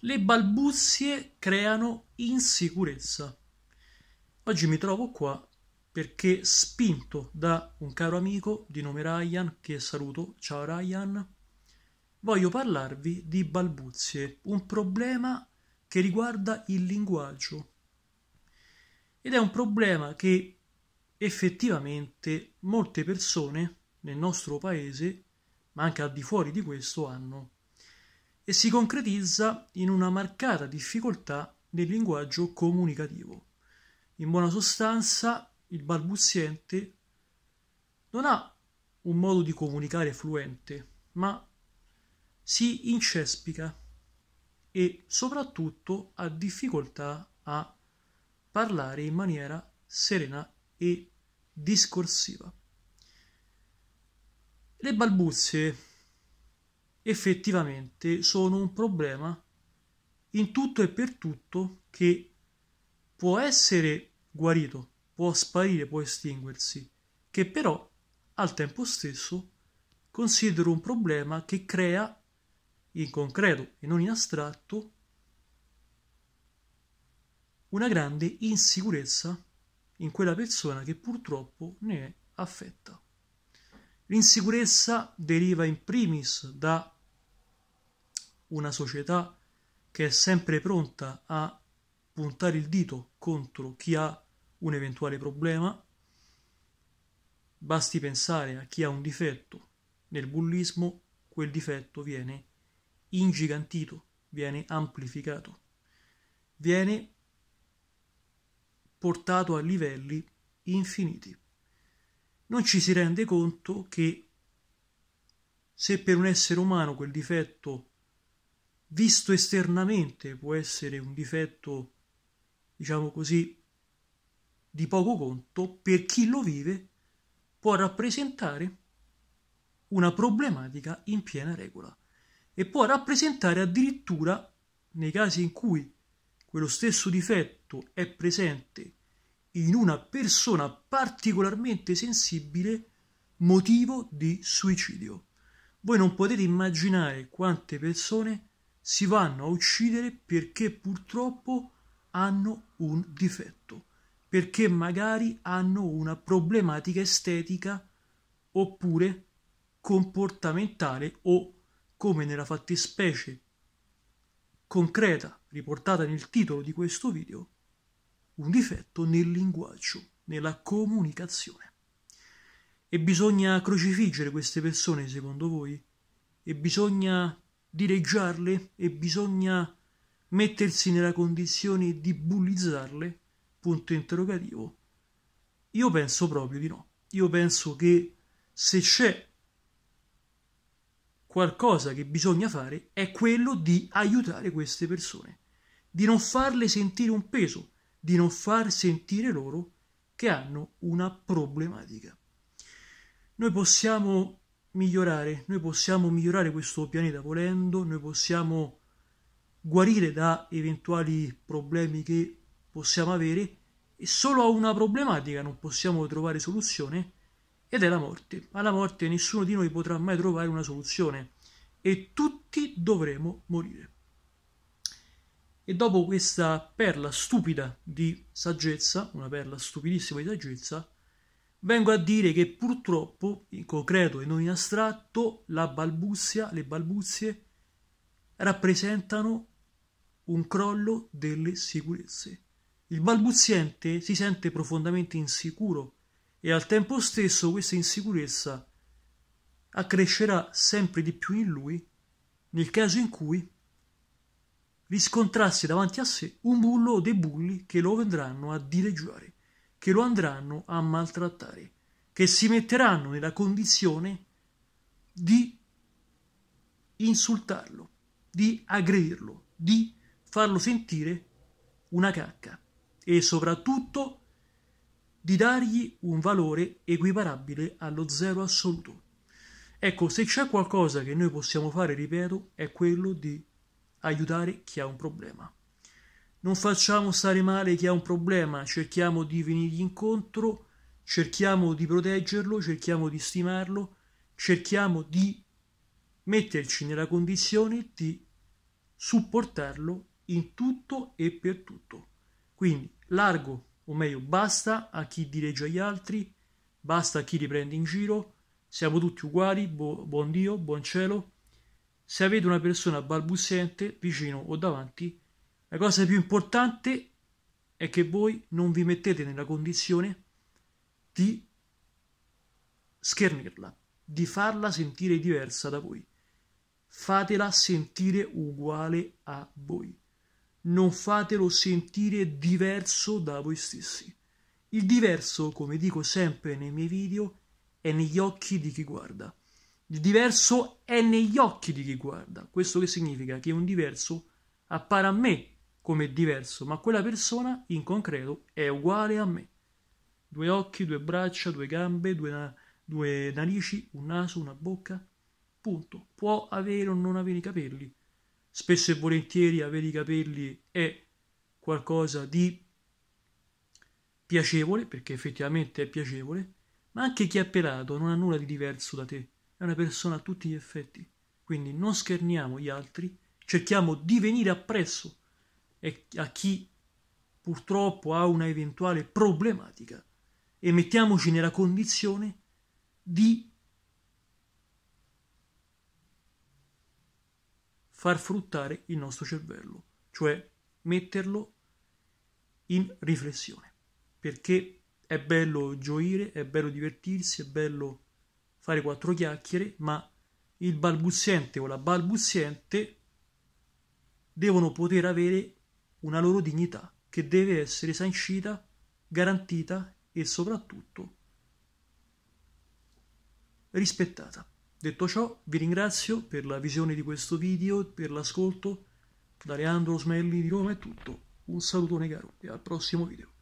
Le balbuzie creano insicurezza. Oggi mi trovo qua perché spinto da un caro amico di nome Ryan, che saluto, ciao Ryan, voglio parlarvi di balbuzie, un problema che riguarda il linguaggio. Ed è un problema che effettivamente molte persone nel nostro paese, ma anche al di fuori di questo, hanno e si concretizza in una marcata difficoltà nel linguaggio comunicativo. In buona sostanza, il balbuziente non ha un modo di comunicare fluente, ma si incespica e soprattutto ha difficoltà a parlare in maniera serena e discorsiva. Le balbuzie effettivamente sono un problema in tutto e per tutto che può essere guarito, può sparire, può estinguersi, che però al tempo stesso considero un problema che crea in concreto e non in astratto una grande insicurezza in quella persona che purtroppo ne è affetta. L'insicurezza deriva in primis da una società che è sempre pronta a puntare il dito contro chi ha un eventuale problema. Basti pensare a chi ha un difetto. Nel bullismo quel difetto viene ingigantito, viene amplificato, viene portato a livelli infiniti. Non ci si rende conto che se per un essere umano quel difetto visto esternamente può essere un difetto, diciamo così, di poco conto, per chi lo vive può rappresentare una problematica in piena regola e può rappresentare addirittura, nei casi in cui quello stesso difetto è presente in una persona particolarmente sensibile, motivo di suicidio. Voi non potete immaginare quante persone si vanno a uccidere perché purtroppo hanno un difetto, perché magari hanno una problematica estetica oppure comportamentale o, come nella fattispecie concreta riportata nel titolo di questo video, un difetto nel linguaggio, nella comunicazione. E bisogna crocifiggere queste persone, secondo voi? E bisogna dileggiarle e bisogna mettersi nella condizione di bullizzarle? Punto interrogativo. Io penso proprio di no. Io penso che se c'è qualcosa che bisogna fare è quello di aiutare queste persone, di non farle sentire un peso, di non far sentire loro che hanno una problematica. Noi possiamo migliorare, noi possiamo migliorare questo pianeta volendo, noi possiamo guarire da eventuali problemi che possiamo avere e solo a una problematica non possiamo trovare soluzione ed è la morte. Alla morte nessuno di noi potrà mai trovare una soluzione e tutti dovremo morire. E dopo questa perla stupida di saggezza, una perla stupidissima di saggezza, Vengo a dire che purtroppo, in concreto e non in astratto, la balbuzia, le balbuzie rappresentano un crollo delle sicurezze. Il balbuziente si sente profondamente insicuro e al tempo stesso questa insicurezza accrescerà sempre di più in lui nel caso in cui riscontrasse davanti a sé un bullo o dei bulli che lo vendranno a dileggiare che lo andranno a maltrattare, che si metteranno nella condizione di insultarlo, di aggredirlo, di farlo sentire una cacca e soprattutto di dargli un valore equiparabile allo zero assoluto. Ecco, se c'è qualcosa che noi possiamo fare, ripeto, è quello di aiutare chi ha un problema non facciamo stare male chi ha un problema, cerchiamo di venirgli incontro, cerchiamo di proteggerlo, cerchiamo di stimarlo, cerchiamo di metterci nella condizione di supportarlo in tutto e per tutto. Quindi largo, o meglio basta a chi dileggia agli altri, basta a chi li prende in giro, siamo tutti uguali, bo- buon Dio, buon cielo. Se avete una persona balbuziente vicino o davanti, la cosa più importante è che voi non vi mettete nella condizione di schernirla, di farla sentire diversa da voi. Fatela sentire uguale a voi. Non fatelo sentire diverso da voi stessi. Il diverso, come dico sempre nei miei video, è negli occhi di chi guarda. Il diverso è negli occhi di chi guarda. Questo che significa che un diverso appare a me come diverso, ma quella persona in concreto è uguale a me. Due occhi, due braccia, due gambe, due, due narici, un naso, una bocca. Punto. Può avere o non avere i capelli. Spesso e volentieri avere i capelli è qualcosa di piacevole, perché effettivamente è piacevole, ma anche chi è pelato non ha nulla di diverso da te, è una persona a tutti gli effetti. Quindi non scherniamo gli altri, cerchiamo di venire appresso e a chi purtroppo ha una eventuale problematica e mettiamoci nella condizione di far fruttare il nostro cervello, cioè metterlo in riflessione, perché è bello gioire, è bello divertirsi, è bello fare quattro chiacchiere, ma il balbuziente o la balbuziente devono poter avere una loro dignità che deve essere sancita, garantita e soprattutto rispettata. Detto ciò, vi ringrazio per la visione di questo video, per l'ascolto. Da Leandro Smelli di Roma è tutto. Un salutone caro e al prossimo video.